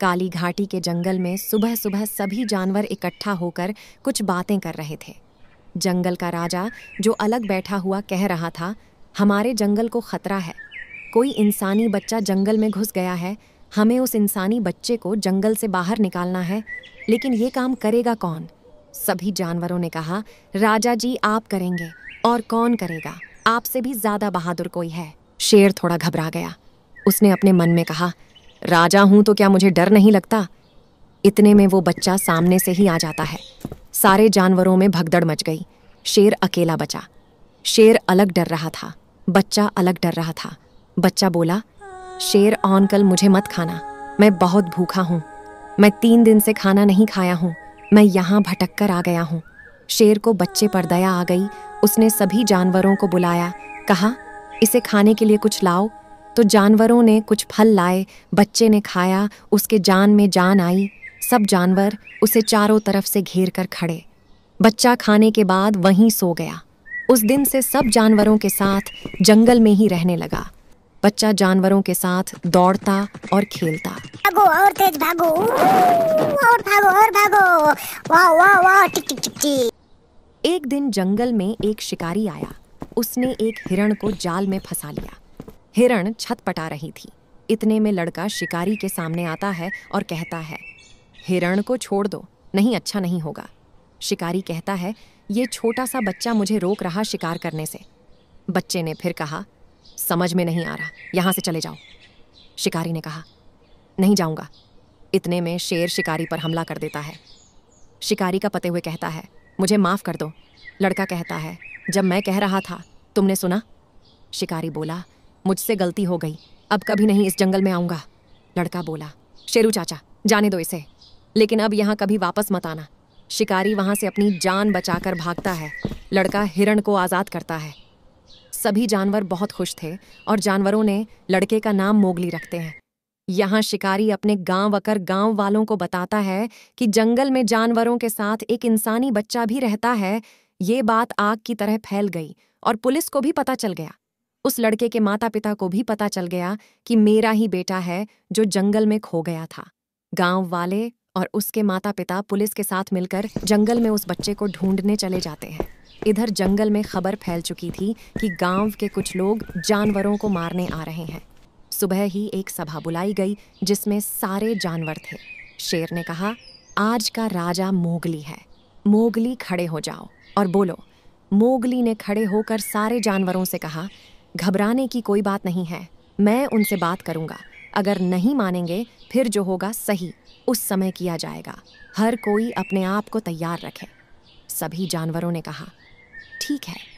काली घाटी के जंगल में सुबह सुबह सभी जानवर इकट्ठा होकर कुछ बातें कर रहे थे जंगल का राजा जो अलग बैठा हुआ कह रहा था हमारे जंगल को खतरा है कोई इंसानी बच्चा जंगल में घुस गया है हमें उस इंसानी बच्चे को जंगल से बाहर निकालना है लेकिन ये काम करेगा कौन सभी जानवरों ने कहा राजा जी आप करेंगे और कौन करेगा आपसे भी ज्यादा बहादुर कोई है शेर थोड़ा घबरा गया उसने अपने मन में कहा राजा हूं तो क्या मुझे डर नहीं लगता इतने में वो बच्चा सामने से ही आ जाता है सारे जानवरों में भगदड़ मच गई शेर अकेला बचा शेर अलग डर रहा था बच्चा अलग डर रहा था बच्चा बोला शेर ऑन कल मुझे मत खाना मैं बहुत भूखा हूँ मैं तीन दिन से खाना नहीं खाया हूँ मैं यहाँ भटक कर आ गया हूँ शेर को बच्चे पर दया आ गई उसने सभी जानवरों को बुलाया कहा इसे खाने के लिए कुछ लाओ तो जानवरों ने कुछ फल लाए बच्चे ने खाया उसके जान में जान आई सब जानवर उसे चारों तरफ से घेर कर खड़े बच्चा खाने के बाद वहीं सो गया उस दिन से सब जानवरों के साथ जंगल में ही रहने लगा बच्चा जानवरों के साथ दौड़ता और खेलता भागो और तेज भागो और भागो और भागो वाह वाह वाह टिक टिक टिक एक दिन जंगल में एक शिकारी आया उसने एक हिरण को जाल में फंसा लिया हिरण छत पटा रही थी इतने में लड़का शिकारी के सामने आता है और कहता है हिरण को छोड़ दो नहीं अच्छा नहीं होगा शिकारी कहता है ये छोटा सा बच्चा मुझे रोक रहा शिकार करने से बच्चे ने फिर कहा समझ में नहीं आ रहा यहाँ से चले जाओ शिकारी ने कहा नहीं जाऊँगा इतने में शेर शिकारी पर हमला कर देता है शिकारी का पते हुए कहता है मुझे माफ़ कर दो लड़का कहता है जब मैं कह रहा था तुमने सुना शिकारी बोला मुझसे गलती हो गई अब कभी नहीं इस जंगल में आऊंगा लड़का बोला शेरू चाचा जाने दो इसे लेकिन अब यहाँ कभी वापस मत आना शिकारी वहां से अपनी जान बचाकर भागता है लड़का हिरण को आज़ाद करता है सभी जानवर बहुत खुश थे और जानवरों ने लड़के का नाम मोगली रखते हैं यहाँ शिकारी अपने गांव वकर गांव वालों को बताता है कि जंगल में जानवरों के साथ एक इंसानी बच्चा भी रहता है ये बात आग की तरह फैल गई और पुलिस को भी पता चल गया उस लड़के के माता पिता को भी पता चल गया कि मेरा ही बेटा है जो जंगल में खो गया था गांव वाले और उसके माता पिता पुलिस के साथ मिलकर जंगल में उस बच्चे को ढूंढने चले जाते हैं इधर जंगल में खबर फैल चुकी थी कि गांव के कुछ लोग जानवरों को मारने आ रहे हैं सुबह ही एक सभा बुलाई गई जिसमें सारे जानवर थे शेर ने कहा आज का राजा मोगली है मोगली खड़े हो जाओ और बोलो मोगली ने खड़े होकर सारे जानवरों से कहा घबराने की कोई बात नहीं है मैं उनसे बात करूंगा अगर नहीं मानेंगे फिर जो होगा सही उस समय किया जाएगा हर कोई अपने आप को तैयार रखे सभी जानवरों ने कहा ठीक है